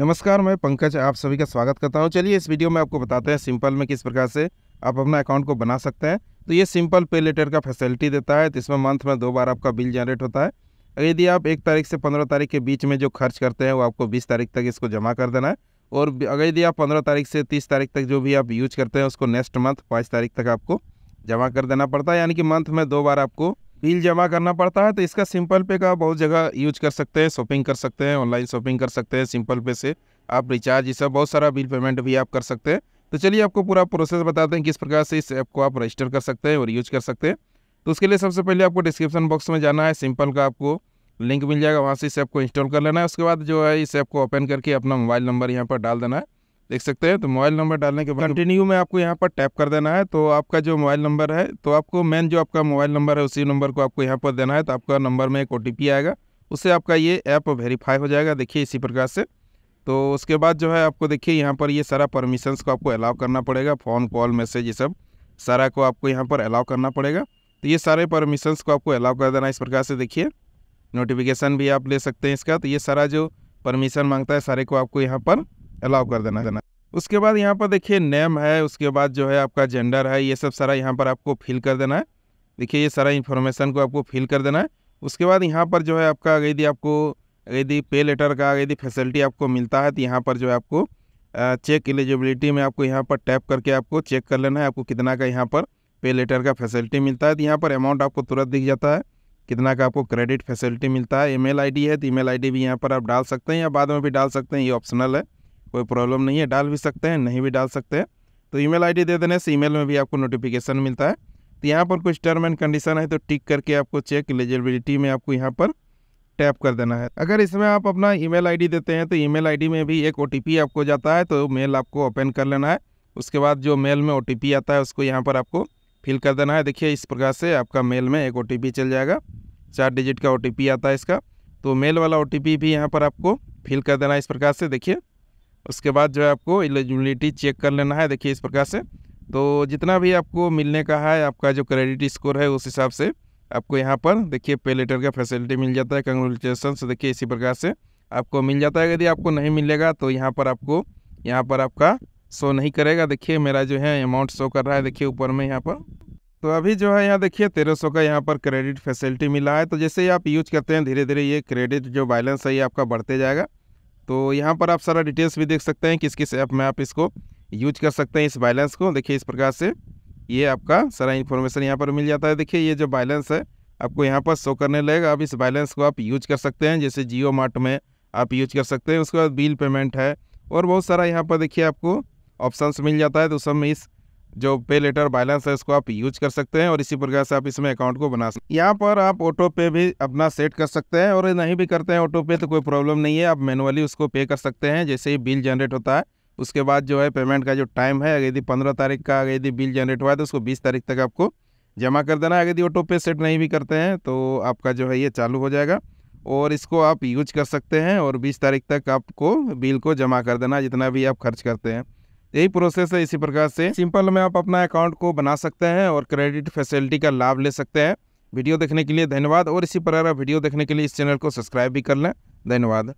नमस्कार मैं पंकज आप सभी का स्वागत करता हूं चलिए इस वीडियो में आपको बताते हैं सिंपल में किस प्रकार से आप अपना अकाउंट को बना सकते हैं तो ये सिंपल पे लेटर का फैसिलिटी देता है तो इसमें मंथ में दो बार आपका बिल जनरेट होता है अगर यदि आप एक तारीख से पंद्रह तारीख के बीच में जो खर्च करते हैं वो आपको बीस तारीख तक इसको जमा कर देना है और अगर यदि आप पंद्रह तारीख से तीस तारीख तक जो भी आप यूज करते हैं उसको नेक्स्ट मंथ पाँच तारीख तक आपको जमा कर देना पड़ता है यानी कि मंथ में दो बार आपको बिल जमा करना पड़ता है तो इसका सिंपल पे का बहुत जगह यूज कर सकते हैं शॉपिंग कर सकते हैं ऑनलाइन शॉपिंग कर सकते हैं सिंपल पे से आप रिचार्ज ये सब बहुत सारा बिल पेमेंट भी आप कर सकते हैं तो चलिए आपको पूरा प्रोसेस बताते हैं किस प्रकार से इस ऐप को आप रजिस्टर कर सकते हैं और यूज कर सकते हैं तो उसके लिए सबसे पहले आपको डिस्क्रिप्शन बॉक्स में जाना है सिंपल का आपको लिंक मिल जाएगा वहाँ से इस ऐप को इंस्टॉल कर लेना है उसके बाद जो है इस ऐप को ओपन करके अपना मोबाइल नंबर यहाँ पर डाल देना है देख सकते हैं तो मोबाइल नंबर डालने के बाद कंटिन्यू में आपको यहाँ पर टैप कर देना है तो आपका जो मोबाइल नंबर है तो आपको मेन जो आपका मोबाइल नंबर है उसी नंबर को आपको यहाँ पर देना है तो आपका नंबर में एक ओ आएगा उससे आपका ये ऐप वेरीफाई हो जाएगा देखिए इसी प्रकार से तो उसके बाद जो है आपको देखिए यहाँ पर ये सारा परमिशंस को आपको अलाउ करना पड़ेगा फ़ोन कॉल मैसेज ये सब सारा को आपको यहाँ पर अलाउ करना पड़ेगा तो ये सारे परमिशंस को आपको अलाउ कर देना इस प्रकार से देखिए नोटिफिकेशन भी आप ले सकते हैं इसका तो ये सारा जो परमिशन मांगता है सारे को आपको यहाँ पर अलाउ कर देना देना उसके बाद यहाँ पर देखिए नेम है उसके बाद जो है आपका जेंडर है ये सब सारा यहाँ पर आपको फिल कर देना है देखिए ये सारा इन्फॉर्मेशन को आपको फिल कर देना है उसके बाद यहाँ पर जो है आपका यदि आपको यदि पे लेटर का यदि फैसिलिटी आपको मिलता है तो यहाँ पर जो है आपको चेक एलिजिबिलिटी में आपको यहाँ पर टैप करके आपको चेक कर लेना है आपको कितना का यहाँ पर पे लेटर का फैसिलिटी मिलता है तो यहाँ पर अमाउंट आपको तुरंत दिख जाता है कितना का आपको क्रेडिट फैसिलिटी मिलता है ईमेल आईडी है तो ईमेल आईडी भी यहाँ पर आप डाल सकते हैं या बाद में भी डाल सकते हैं ये ऑप्शनल है कोई प्रॉब्लम नहीं है डाल भी सकते हैं नहीं भी डाल सकते हैं तो ईमेल आईडी दे देने से ईमेल में भी आपको नोटिफिकेशन मिलता है तो यहाँ पर कुछ टर्म एंड कंडीशन है तो टिक करके आपको चेक एलिजिबिलिटी में आपको यहाँ पर टैप कर देना है अगर इसमें आप अपना ईमेल आईडी देते हैं तो ईमेल आईडी में भी एक ओ आपको जाता है तो मेल आपको ओपन कर लेना है उसके बाद जो मेल में ओ आता है उसको यहाँ पर आपको फिल कर देना है देखिए इस प्रकार से आपका मेल में एक ओ चल जाएगा चार डिजिट का ओ आता है इसका तो मेल वाला ओ भी यहाँ पर आपको फिल कर देना है इस प्रकार से देखिए उसके बाद जो है आपको एलिजिबिलिटी चेक कर लेना है देखिए इस प्रकार से तो जितना भी आपको मिलने का है आपका जो क्रेडिट स्कोर है उस हिसाब से आपको यहाँ पर देखिए पे लेटर का फैसिलिटी मिल जाता है कंग्रेचुलेसन तो देखिए इसी प्रकार से आपको मिल जाता है यदि आपको नहीं मिलेगा तो यहाँ पर आपको यहाँ पर आपका शो नहीं करेगा देखिए मेरा जो है अमाउंट शो कर रहा है देखिए ऊपर में यहाँ पर तो अभी जो है यहाँ देखिए तेरह सौ का यहाँ पर क्रेडिट फैसिलिटी मिला है तो जैसे ही आप यूज करते हैं धीरे धीरे ये क्रेडिट जो बैलेंस है ये आपका बढ़ते जाएगा तो यहाँ पर आप सारा डिटेल्स भी देख सकते हैं किस किस ऐप में आप इसको यूज कर सकते हैं इस बैलेंस को देखिए इस प्रकार से ये आपका सारा इन्फॉर्मेशन यहाँ पर मिल जाता है देखिए ये जो बैलेंस है आपको यहाँ पर शो करने लगेगा आप इस बैलेंस को आप यूज कर सकते हैं जैसे जियो मार्ट में आप यूज कर सकते हैं उसके बाद बिल पेमेंट है और बहुत सारा यहाँ पर देखिए आपको ऑप्शंस मिल जाता है तो सब में इस जो पे लेटर बैलेंस है इसको आप यूज कर सकते हैं और इसी प्रकार से आप इसमें अकाउंट को बना सकते हैं यहाँ पर आप ऑटो पे भी अपना सेट कर सकते हैं और नहीं भी करते हैं ऑटो पे तो कोई प्रॉब्लम नहीं है आप मैनुअली उसको पे कर सकते हैं जैसे ही बिल जनरेट होता है उसके बाद जो है पेमेंट का जो टाइम है अगर यदि पंद्रह तारीख का अगर यदि बिल जनरेट हुआ है तो उसको बीस तारीख तक आपको जमा कर देना है अगर यदि ऑटो पे सेट नहीं भी करते हैं तो आपका जो है ये चालू हो जाएगा और इसको आप यूज कर सकते हैं और बीस तारीख तक आपको बिल को जमा कर देना जितना भी आप खर्च करते हैं यही प्रोसेस है इसी प्रकार से सिंपल में आप अपना अकाउंट को बना सकते हैं और क्रेडिट फैसिलिटी का लाभ ले सकते हैं वीडियो देखने के लिए धन्यवाद और इसी प्रकार वीडियो देखने के लिए इस चैनल को सब्सक्राइब भी कर लें धन्यवाद